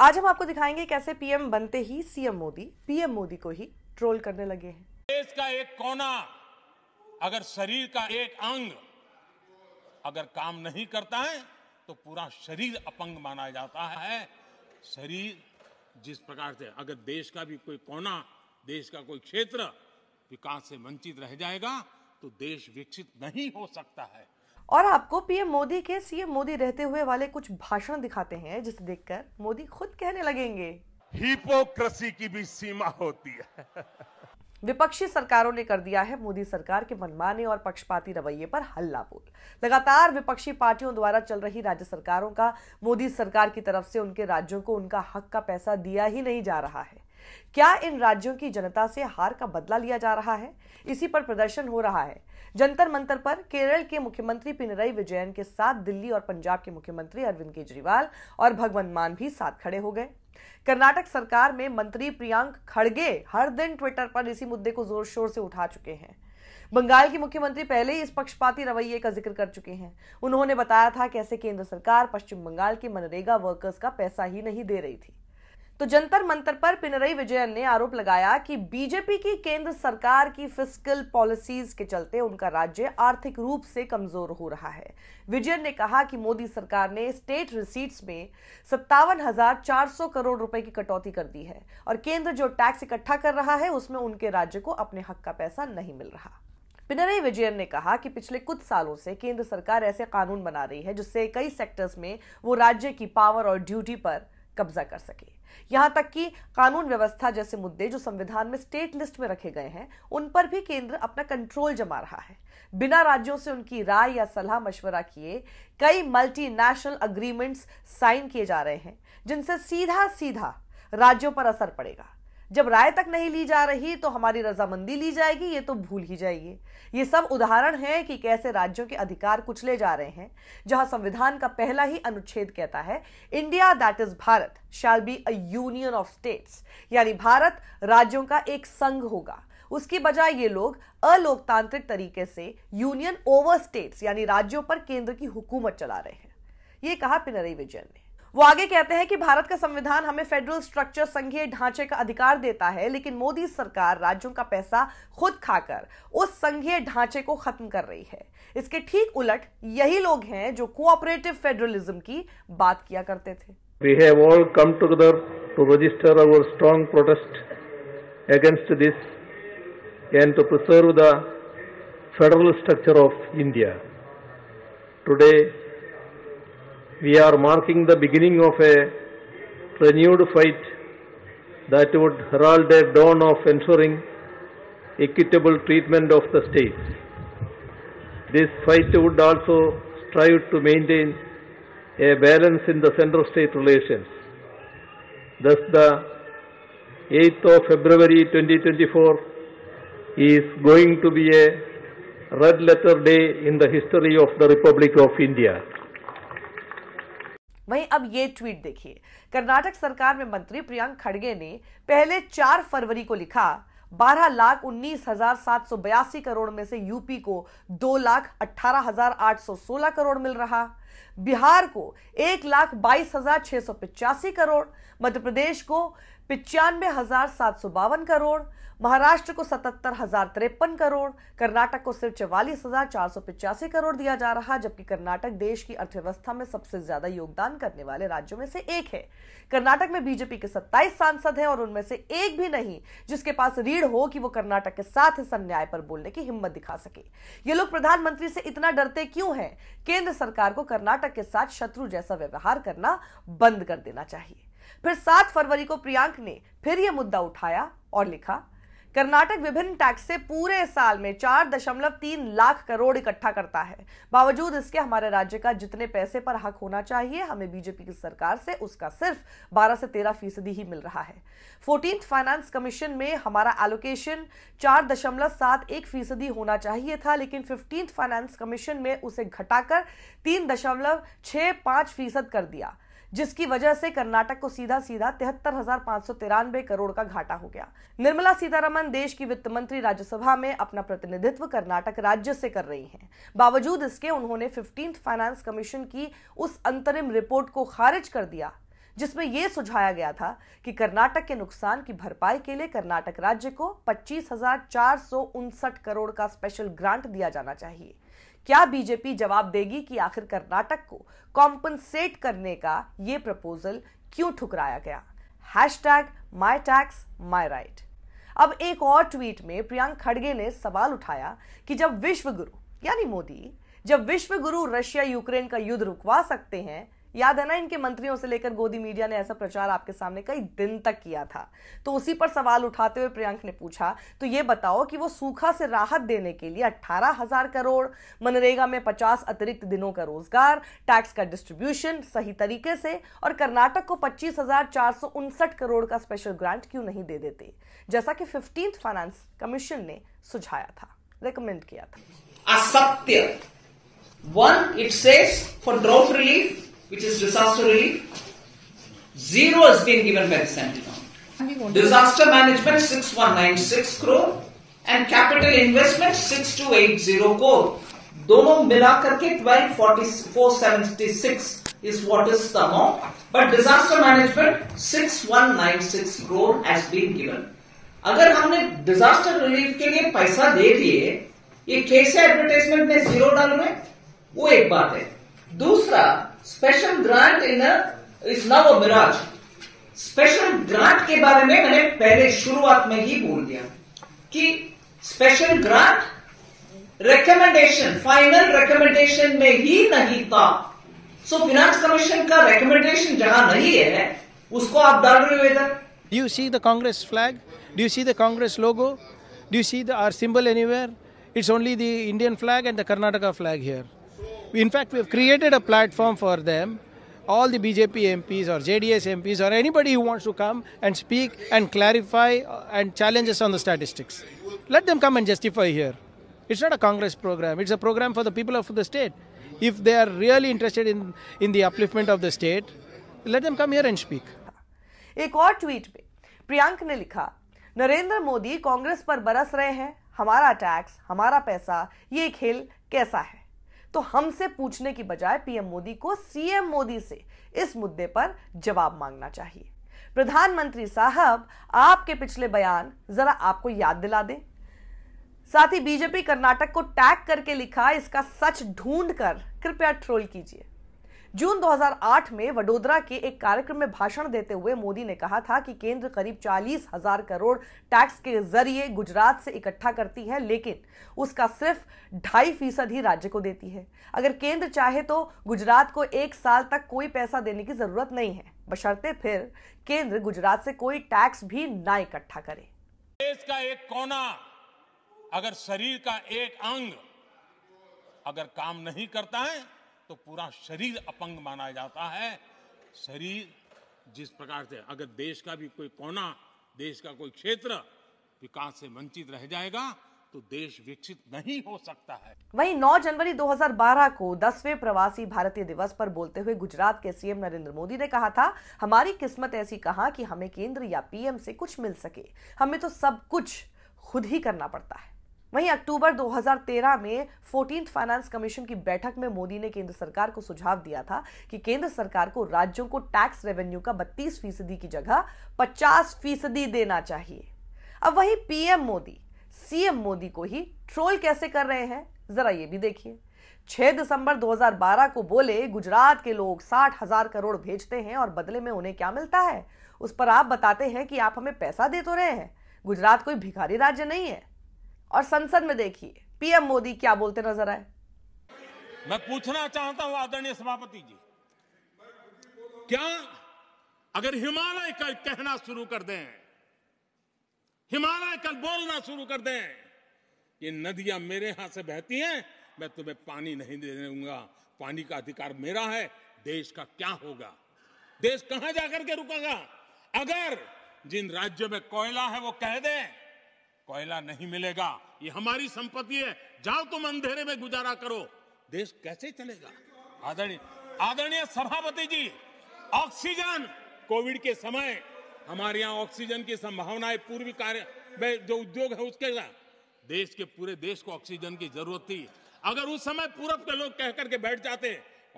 आज हम आपको दिखाएंगे कैसे पीएम बनते ही सीएम मोदी पीएम मोदी को ही ट्रोल करने लगे हैं देश का एक कोना अगर शरीर का एक अंग अगर काम नहीं करता है तो पूरा शरीर अपंग माना जाता है शरीर जिस प्रकार से अगर देश का भी कोई कोना देश का कोई क्षेत्र विकास से वंचित रह जाएगा तो देश विकसित नहीं हो सकता है और आपको पीएम मोदी के सीएम मोदी रहते हुए वाले कुछ भाषण दिखाते हैं जिसे देखकर मोदी खुद कहने लगेंगे हिपोक्रेसी की भी सीमा होती है विपक्षी सरकारों ने कर दिया है मोदी सरकार के मनमाने और पक्षपाती रवैये पर हल्ला बोल लगातार विपक्षी पार्टियों द्वारा चल रही राज्य सरकारों का मोदी सरकार की तरफ से उनके राज्यों को उनका हक का पैसा दिया ही नहीं जा रहा है क्या इन राज्यों की जनता से हार का बदला लिया जा रहा है इसी पर प्रदर्शन हो रहा है जंतर मंतर पर केरल के मुख्यमंत्री पिनराई विजयन के साथ दिल्ली और पंजाब के मुख्यमंत्री अरविंद केजरीवाल और भगवंत मान भी साथ खड़े हो गए कर्नाटक सरकार में मंत्री प्रियंक खड़गे हर दिन ट्विटर पर इसी मुद्दे को जोर शोर से उठा चुके हैं बंगाल के मुख्यमंत्री पहले ही इस पक्षपाती रवैये का जिक्र कर चुके हैं उन्होंने बताया था कैसे केंद्र सरकार पश्चिम बंगाल के मनरेगा वर्कर्स का पैसा ही नहीं दे रही थी तो जंतर मंतर पर पिनरई विजयन ने आरोप लगाया कि बीजेपी की केंद्र सरकार की फिस्कल पॉलिसीज के चलते उनका राज्य आर्थिक रूप से कमजोर हो रहा है विजयन ने कहा कि मोदी सरकार ने स्टेट रिसीट्स में सत्तावन हजार चार सौ करोड़ रुपए की कटौती कर दी है और केंद्र जो टैक्स इकट्ठा कर रहा है उसमें उनके राज्य को अपने हक का पैसा नहीं मिल रहा पिनरई विजयन ने कहा कि पिछले कुछ सालों से केंद्र सरकार ऐसे कानून बना रही है जिससे कई सेक्टर्स में वो राज्य की पावर और ड्यूटी पर कब्जा कर सके यहां तक कि कानून व्यवस्था जैसे मुद्दे जो संविधान में स्टेट लिस्ट में रखे गए हैं उन पर भी केंद्र अपना कंट्रोल जमा रहा है बिना राज्यों से उनकी राय या सलाह मशवरा किए कई मल्टीनेशनल अग्रीमेंट्स साइन किए जा रहे हैं जिनसे सीधा सीधा राज्यों पर असर पड़ेगा जब राय तक नहीं ली जा रही तो हमारी रजामंदी ली जाएगी ये तो भूल ही जाइए ये सब उदाहरण है कि कैसे राज्यों के अधिकार कुचले जा रहे हैं जहां संविधान का पहला ही अनुच्छेद कहता है India that is Bharat shall be a union of states यानी भारत राज्यों का एक संघ होगा उसकी बजाय ये लोग अलोकतांत्रिक तरीके से यूनियन ओवर स्टेट्स यानी राज्यों पर केंद्र की हुकूमत चला रहे हैं ये कहा पिनरई विजयन ने वो आगे कहते हैं कि भारत का संविधान हमें फेडरल स्ट्रक्चर संघीय ढांचे का अधिकार देता है लेकिन मोदी सरकार राज्यों का पैसा खुद खाकर उस संघीय ढांचे को खत्म कर रही है इसके ठीक उलट यही लोग हैं जो कोऑपरेटिव फेडरलिज्म की बात किया करते थे we have all come together to we are marking the beginning of a renewed fight that would herald a dawn of ensuring equitable treatment of the states. This fight would also strive to maintain a balance in the central state relations. Thus, the 8th of February 2024 is going to be a red-letter day in the history of the Republic of India. वहीं अब ये tweet देखिए कर्नाटक सरकार में मंत्री प्रियंक खड़गे ने पहले चार फरवरी को लिखा बारह लाख उन्नीस हजार सात सौ बयासी करोड़ में से यूपी को दो लाख अट्ठारह हजार आठ सौ सोलह करोड़ मिल रहा बिहार को एक लाख बाईस हजार छह सौ पिचासी करोड़ मध्य प्रदेश को पिचानवे हजार सात सौ बावन करोड़ महाराष्ट्र को सतहत्तर हजार तिरपन करोड़ कर्नाटक को सिर्फ चवालीस हजार चार सौ पिचासी करोड़ दिया जा रहा जबकि कर्नाटक देश की अर्थव्यवस्था में सबसे ज्यादा योगदान करने वाले राज्यों में से एक है कर्नाटक में बीजेपी के सत्ताईस सांसद हैं और उनमें से एक भी नहीं जिसके पास रीढ़ हो कि वो कर्नाटक के साथ इस अन्याय पर बोलने की हिम्मत दिखा सके ये लोग प्रधानमंत्री से इतना डरते क्यों है केंद्र सरकार को कर्नाटक के साथ शत्रु जैसा व्यवहार करना बंद कर देना चाहिए फिर सात फरवरी को प्रियांक ने फिर यह मुद्दा उठाया और लिखा कर्नाटक विभिन्न टैक्स से पूरे साल में चार दशमलव तीन लाख करोड़ इकट्ठा करता है बावजूद इसके हमारे राज्य का जितने पैसे पर हक होना चाहिए हमें बीजेपी की सरकार से उसका सिर्फ बारह से तेरह फीसदी ही मिल रहा है फोर्टीन फाइनेंस कमीशन में हमारा एलोकेशन चार दशमलव सात एक फीसदी होना चाहिए था लेकिन फिफ्टींथ फाइनेंस कमीशन में उसे घटाकर तीन दशमलव छः पाँच फीसद कर दिया जिसकी वजह से कर्नाटक को सीधा सीधा तिहत्तर हजार पांच सौ करोड़ का घाटा हो गया निर्मला सीतारमन देश की वित्त मंत्री राज्यसभा में अपना प्रतिनिधित्व कर्नाटक राज्य से कर रही हैं बावजूद इसके उन्होंने फिफ्टींथ फाइनेंस कमीशन की उस अंतरिम रिपोर्ट को खारिज कर दिया जिसमें यह सुझाया गया था कि कर्नाटक के नुकसान की भरपाई के लिए कर्नाटक राज्य को पच्चीस करोड़ का स्पेशल ग्रांट दिया जाना चाहिए क्या बीजेपी जवाब देगी कि आखिर कर्नाटक को कॉम्पनसेट करने का ये प्रपोजल क्यों ठुकराया गया hashtag my tax my right अब एक और ट्वीट में प्रियंक खड़गे ने सवाल उठाया कि जब विश्व गुरु यानी मोदी जब विश्व गुरु रशिया यूक्रेन का युद्ध रुकवा सकते हैं याद है ना इनके मंत्रियों से लेकर गोदी मीडिया ने ऐसा प्रचार आपके सामने कई दिन तक किया था तो उसी पर सवाल उठाते हुए प्रियंक ने पूछा तो ये बताओ कि वो सूखा से राहत देने के लिए अट्ठारह हजार करोड़ मनरेगा में पचास अतिरिक्त दिनों का रोजगार टैक्स का डिस्ट्रीब्यूशन सही तरीके से और कर्नाटक को पच्चीस करोड़ का स्पेशल ग्रांट क्यों नहीं दे देते जैसा कि फिफ्टींथ फाइनेंस कमीशन ने सुझाया था रिकमेंड किया था असत्य one it says for drop relief which is disaster relief, zero has been given by the central government. Disaster management 6196 crore and capital investment 6280 crore. दोनों मिला करके 12476 is what is the amount. But disaster management 6196 crore has been given. अगर हमने disaster relief के लिए पैसा दे दिए ये कैसे एडवर्टाइजमेंट में जीरो डाल रहे वो एक बात है दूसरा special grant in is now a mirage special grant के बारे में मैंने पहले शुरुआत में ही बोल दिया कि special grant recommendation final recommendation में ही नहीं था सो फिनेंस कमीशन का रेकमेंडेशन जहां नहीं है उसको आप डाल रहे हो इधर do you see the Congress flag do you see the Congress logo do you see the R symbol anywhere it's only the Indian flag and the Karnataka flag here In fact, we have created a platform for them. All the BJP MPs or JDS MPs or anybody who wants to come and speak and clarify uh, and challenges on the statistics. Let them come and justify here. It's not a Congress program, it's a program for the people of the state. If they are really interested in, in the upliftment of the state, let them come here and speak. एक और tweet में प्रियांक ने लिखा नरेंद्र मोदी कांग्रेस पर बरस रहे हैं हमारा टैक्स हमारा पैसा ये खेल कैसा है तो हमसे पूछने की बजाय पीएम मोदी को सीएम मोदी से इस मुद्दे पर जवाब मांगना चाहिए प्रधानमंत्री साहब आपके पिछले बयान जरा आपको याद दिला दें साथ ही बीजेपी कर्नाटक को टैग करके लिखा इसका सच ढूंढ कर कृपया ट्रोल कीजिए जून 2008 में वडोदरा के एक कार्यक्रम में भाषण देते हुए मोदी ने कहा था कि केंद्र करीब चालीस हजार करोड़ टैक्स के जरिए गुजरात से इकट्ठा करती है लेकिन उसका सिर्फ ढाई फीसद ही राज्य को देती है अगर केंद्र चाहे तो गुजरात को एक साल तक कोई पैसा देने की जरूरत नहीं है बशर्ते फिर केंद्र गुजरात से कोई टैक्स भी ना इकट्ठा करे देश का एक कोना अगर शरीर का एक अंग अगर काम नहीं करता है तो पूरा शरीर अपंग माना जाता है शरीर जिस प्रकार से अगर देश का भी कोई कोना देश का कोई क्षेत्र विकास से वंचित रह जाएगा तो देश विकसित नहीं हो सकता है वहीं 9 जनवरी 2012 को 10वें प्रवासी भारतीय दिवस पर बोलते हुए गुजरात के सीएम नरेंद्र मोदी ने कहा था हमारी किस्मत ऐसी कहा कि हमें केंद्र या पीएम से कुछ मिल सके हमें तो सब कुछ खुद ही करना पड़ता है वहीं अक्टूबर 2013 में फोर्टीन फाइनेंस कमीशन की बैठक में मोदी ने केंद्र सरकार को सुझाव दिया था कि केंद्र सरकार को राज्यों को टैक्स रेवेन्यू का 32 फीसदी की जगह 50 फीसदी देना चाहिए अब वही पीएम मोदी सीएम मोदी को ही ट्रोल कैसे कर रहे हैं जरा ये भी देखिए 6 दिसंबर 2012 को बोले गुजरात के लोग साठ हजार करोड़ भेजते हैं और बदले में उन्हें क्या मिलता है उस पर आप बताते हैं कि आप हमें पैसा दे तो रहे हैं गुजरात कोई भिखारी राज्य नहीं है और संसद में देखिए पीएम मोदी क्या बोलते नजर आए मैं पूछना चाहता हूं आदरणीय सभापति जी क्या अगर हिमालय कल कहना शुरू कर दें हिमालय कल बोलना शुरू कर दें ये नदियां मेरे यहां से बहती हैं मैं तुम्हें पानी नहीं दे दूंगा पानी का अधिकार मेरा है देश का क्या होगा देश कहां जाकर के रुकेगा अगर जिन राज्यों में कोयला है वो कह दें कोयला नहीं मिलेगा ये हमारी संपत्ति है जाओ तुम अंधेरे में गुजारा करो देश कैसे चलेगा आदरणीय आदरणीय सभापति जी ऑक्सीजन कोविड के समय हमारे यहाँ ऑक्सीजन की संभावनाएं पूर्वी कार्य में जो उद्योग है उसके देश के पूरे देश को ऑक्सीजन की जरूरत थी अगर उस समय पूरब के लोग कह करके बैठ जाते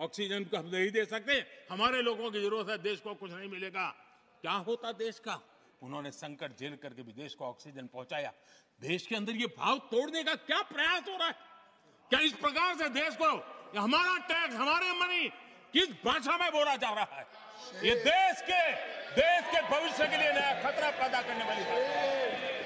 ऑक्सीजन को हम नहीं दे सकते हमारे लोगों की जरूरत है देश को कुछ नहीं मिलेगा क्या होता देश का उन्होंने संकट झेल करके भी देश को ऑक्सीजन पहुंचाया देश के अंदर ये भाव तोड़ने का क्या प्रयास हो रहा है क्या इस प्रकार से देश को हमारा टैक्स हमारे मनी किस भाषा में बोला जा रहा है ये देश के देश के भविष्य के लिए नया खतरा पैदा करने वाली बात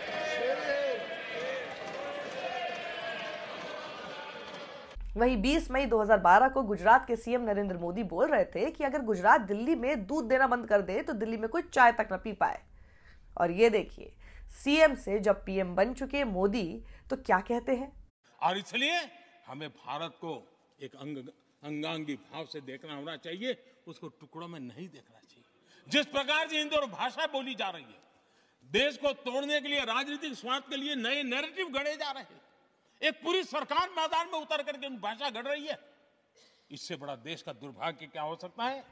वहीं 20 मई 2012 को गुजरात के सीएम नरेंद्र मोदी बोल रहे थे कि अगर गुजरात दिल्ली में दूध देना बंद कर दे तो दिल्ली में कोई चाय तक न पी पाए और ये देखिए सीएम से जब पीएम बन चुके मोदी तो क्या कहते हैं और इसलिए हमें भारत को एक अंग अंगांगी भाव से देखना होना चाहिए उसको टुकड़ों में नहीं देखना चाहिए जिस प्रकार से हिंदी और भाषा बोली जा रही है देश को तोड़ने के लिए राजनीतिक स्वार्थ के लिए नए नैरेटिव गढ़े जा रहे हैं एक पूरी सरकार मैदान में उतर करके भाषा गढ़ रही है इससे बड़ा देश का दुर्भाग्य क्या हो सकता है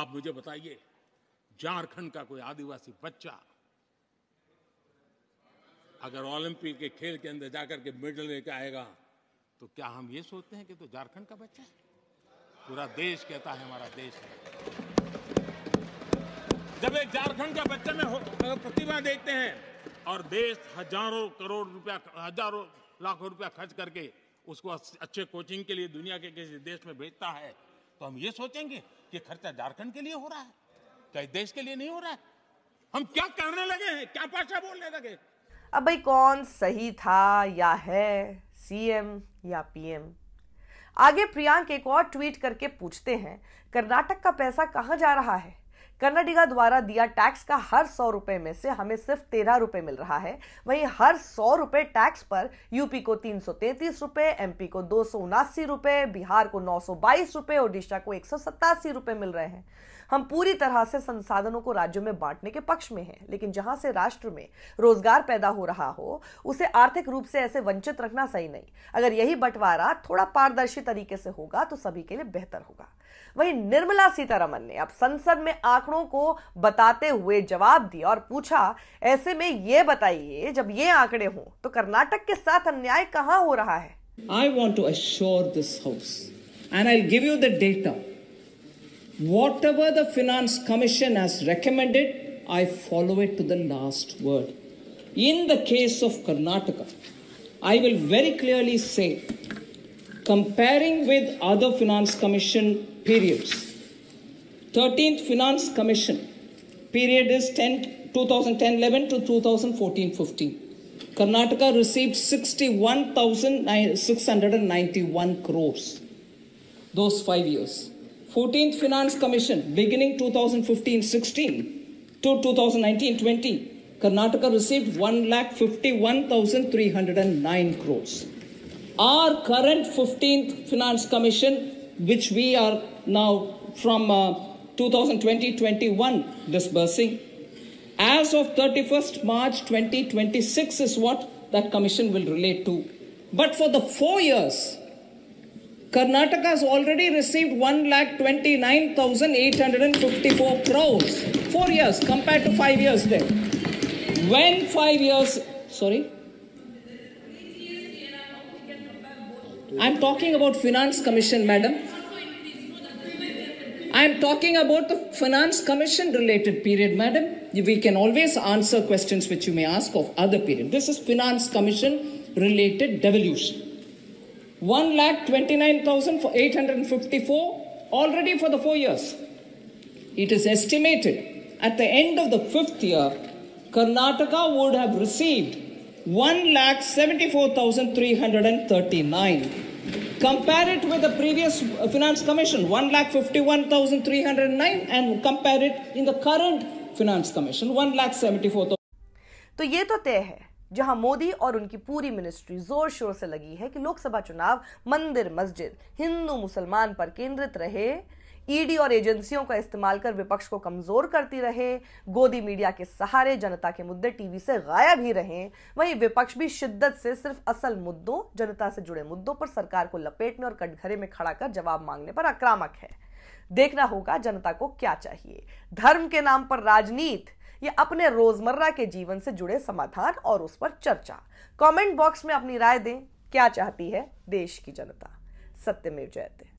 आप मुझे बताइए झारखंड का कोई आदिवासी बच्चा अगर ओलंपिक के खेल के अंदर जाकर के मेडल लेके आएगा तो क्या हम ये सोचते हैं कि तो झारखंड का बच्चा है पूरा देश कहता है हमारा देश है जब एक झारखंड का बच्चा में प्रतिभा देखते हैं और देश हजारों करोड़ रुपया हजारों लाखों रुपया खर्च करके उसको अच्छे कोचिंग के लिए दुनिया के किसी देश में भेजता है तो हम ये सोचेंगे कि खर्चा झारखंड के लिए हो रहा है चाहे तो देश के लिए नहीं हो रहा है हम क्या करने लगे हैं क्या भाषा बोलने लगे अब भाई कौन सही था या है सीएम या पीएम आगे प्रियांक एक और ट्वीट करके पूछते हैं कर्नाटक का पैसा कहाँ जा रहा है कर्नाटिका द्वारा दिया टैक्स का हर सौ रुपए में से हमें सिर्फ तेरह रुपए मिल रहा है वहीं हर सौ रुपए टैक्स पर यूपी को तीन सौ तैतीस रुपए एमपी को दो सौ उनासी रुपए बिहार को नौ सौ बाईस रुपए ओडिशा को एक सौ सतासी रुपए मिल रहे हैं हम पूरी तरह से संसाधनों को राज्यों में बांटने के पक्ष में हैं लेकिन जहां से राष्ट्र में रोजगार पैदा हो रहा हो उसे आर्थिक रूप से ऐसे वंचित रखना सही नहीं अगर यही बंटवारा थोड़ा पारदर्शी तरीके से होगा तो सभी के लिए बेहतर होगा वहीं निर्मला सीतारमन ने अब संसद में आंकड़ों को बताते हुए जवाब दिया और पूछा ऐसे में ये बताइए जब ये आंकड़े हों तो कर्नाटक के साथ अन्याय कहाँ हो रहा है I want to assure this house and I give you the data whatever the Finance Commission has recommended, I follow it to the last word. In the case of Karnataka, I will very clearly say, comparing with other Finance Commission periods, 13th Finance Commission period is 2010-11 to 2014-15. Karnataka received 61,691 crores those five years. 14th Finance Commission, beginning 2015-16 to 2019-20, Karnataka received 1,51,309 crores. Our current 15th Finance Commission, which we are now from 2020-21 uh, disbursing, as of 31st March 2026 is what that commission will relate to. But for the four years, Karnataka has already received 1,29,854 crores. Four years compared to five years then. When five years, sorry? I'm talking about Finance Commission, madam. I'm talking about the Finance Commission related period, madam. We can always answer questions which you may ask of other period. This is Finance Commission related devolution one lakh twenty-nine thousand eight hundred fifty-four already for the four years. It is estimated at the end of the fifth year, Karnataka would have received one lakh seventy-four thousand three hundred and thirty-nine. Compare it with the previous uh, Finance Commission, one lakh fifty-one thousand three hundred nine, and compare it in the current Finance Commission, one lakh seventy-four thousand. तो ये तो तय है जहां मोदी और उनकी पूरी ministry जोर शोर से लगी है कि लोकसभा चुनाव मंदिर मस्जिद हिंदू मुसलमान पर केंद्रित रहे ईडी e और एजेंसियों का इस्तेमाल कर विपक्ष को कमजोर करती रहे गोदी मीडिया के सहारे जनता के मुद्दे टीवी से गायब ही रहे वहीं विपक्ष भी शिद्दत से सिर्फ असल मुद्दों जनता से जुड़े मुद्दों पर सरकार को लपेटने और कटघरे में खड़ा कर जवाब मांगने पर आक्रामक है देखना होगा जनता को क्या चाहिए धर्म के नाम पर राजनीति या अपने रोजमर्रा के जीवन से जुड़े समाधान और उस पर चर्चा कमेंट बॉक्स में अपनी राय दें क्या चाहती है देश की जनता सत्यमेव जयते